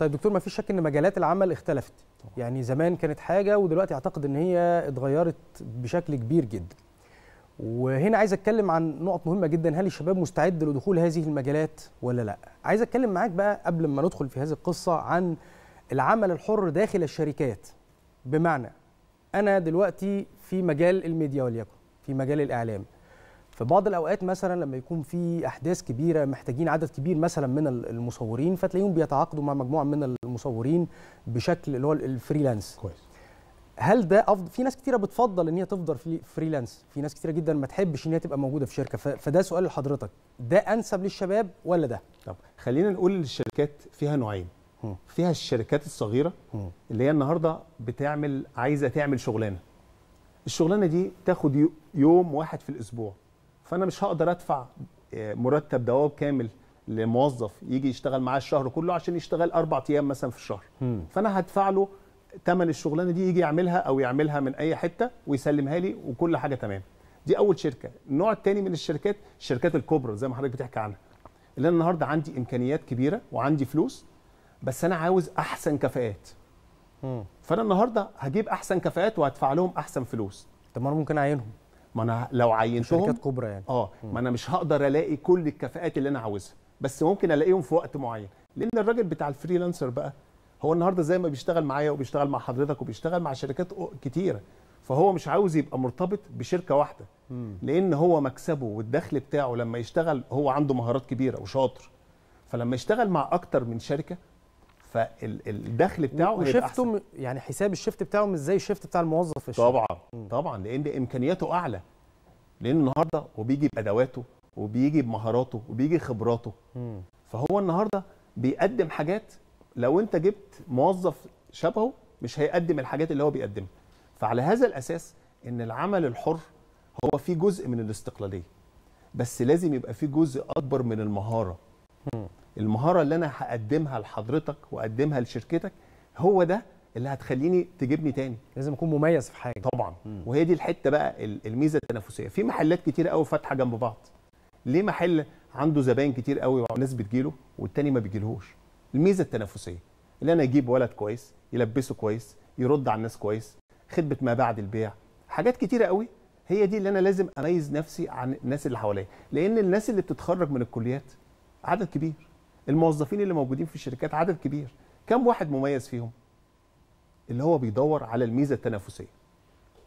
طيب دكتور ما فيش شك ان مجالات العمل اختلفت طبعا. يعني زمان كانت حاجه ودلوقتي اعتقد ان هي اتغيرت بشكل كبير جدا وهنا عايز اتكلم عن نقط مهمه جدا هل الشباب مستعد لدخول هذه المجالات ولا لا عايز اتكلم معاك بقى قبل ما ندخل في هذه القصه عن العمل الحر داخل الشركات بمعنى انا دلوقتي في مجال الميديا وليكن في مجال الاعلام في بعض الاوقات مثلا لما يكون في احداث كبيره محتاجين عدد كبير مثلا من المصورين فتلاقيهم بيتعاقدوا مع مجموعه من المصورين بشكل اللي هو الفريلانس كويس هل ده افضل في ناس كتيره بتفضل ان هي تفضل في فريلانس في ناس كتيره جدا ما تحبش ان هي تبقى موجوده في شركه فده سؤال لحضرتك ده انسب للشباب ولا ده طب خلينا نقول الشركات فيها نوعين فيها الشركات الصغيره اللي هي النهارده بتعمل عايزه تعمل شغلانه الشغلانه دي تاخد يوم واحد في الاسبوع فانا مش هقدر ادفع آه، مرتب دواب كامل لموظف يجي يشتغل معاه الشهر كله عشان يشتغل اربع ايام مثلا في الشهر م. فانا هدفع له ثمن الشغلانه دي يجي يعملها او يعملها من اي حته ويسلمها لي وكل حاجه تمام دي اول شركه النوع الثاني من الشركات الشركات الكبرى زي ما حضرتك بتحكي عنها اللي انا النهارده عندي امكانيات كبيره وعندي فلوس بس انا عاوز احسن كفاءات فانا النهارده هجيب احسن كفاءات وهدفع لهم احسن فلوس طب ما انا ممكن اعينهم ما انا لو عينتهم شركات كبرى يعني اه ما انا مش هقدر الاقي كل الكفاءات اللي انا عاوزها بس ممكن الاقيهم في وقت معين لان الراجل بتاع الفريلانسر بقى هو النهارده زي ما بيشتغل معايا وبيشتغل مع حضرتك وبيشتغل مع شركات كتيره فهو مش عاوز يبقى مرتبط بشركه واحده لان هو مكسبه والدخل بتاعه لما يشتغل هو عنده مهارات كبيره وشاطر فلما يشتغل مع اكتر من شركه فالدخل بتاعه وشفته يعني حساب الشيفت بتاعه مش زي الشيفت بتاع الموظف الشيفت. طبعا طبعا لان امكانياته اعلى لان النهارده هو بيجي بادواته وبيجي بمهاراته وبيجي خبراته م. فهو النهارده بيقدم حاجات لو انت جبت موظف شبهه مش هيقدم الحاجات اللي هو بيقدمها فعلى هذا الاساس ان العمل الحر هو فيه جزء من الاستقلاليه بس لازم يبقى فيه جزء اكبر من المهاره المهاره اللي انا هقدمها لحضرتك واقدمها لشركتك هو ده اللي هتخليني تجيبني تاني لازم اكون مميز في حاجه طبعا مم. وهي دي الحته بقى الميزه التنافسيه في محلات كتير قوي فاتحه جنب بعض ليه محل عنده زباين كتير قوي وناس بتجيله والتاني ما بيجيلهوش الميزه التنافسيه اللي انا اجيب ولد كويس يلبسه كويس يرد على الناس كويس خدمه ما بعد البيع حاجات كتيره قوي هي دي اللي انا لازم اميز نفسي عن الناس اللي حواليا لان الناس اللي بتتخرج من الكليات عدد كبير الموظفين اللي موجودين في الشركات عدد كبير كم واحد مميز فيهم اللي هو بيدور على الميزه التنافسيه